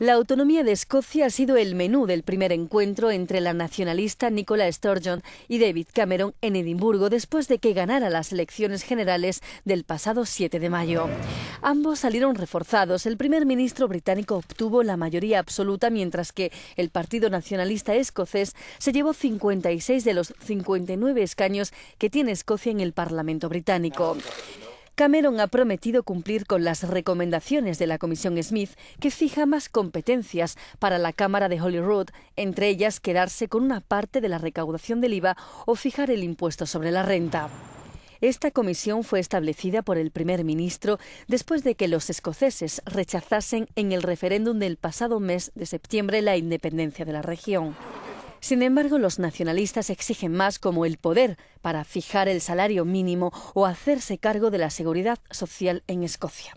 La autonomía de Escocia ha sido el menú del primer encuentro entre la nacionalista Nicola Sturgeon y David Cameron en Edimburgo después de que ganara las elecciones generales del pasado 7 de mayo. Ambos salieron reforzados. El primer ministro británico obtuvo la mayoría absoluta mientras que el Partido Nacionalista Escocés se llevó 56 de los 59 escaños que tiene Escocia en el Parlamento británico. Cameron ha prometido cumplir con las recomendaciones de la Comisión Smith, que fija más competencias para la Cámara de Holyrood, entre ellas quedarse con una parte de la recaudación del IVA o fijar el impuesto sobre la renta. Esta comisión fue establecida por el primer ministro después de que los escoceses rechazasen en el referéndum del pasado mes de septiembre la independencia de la región. Sin embargo, los nacionalistas exigen más como el poder para fijar el salario mínimo o hacerse cargo de la seguridad social en Escocia.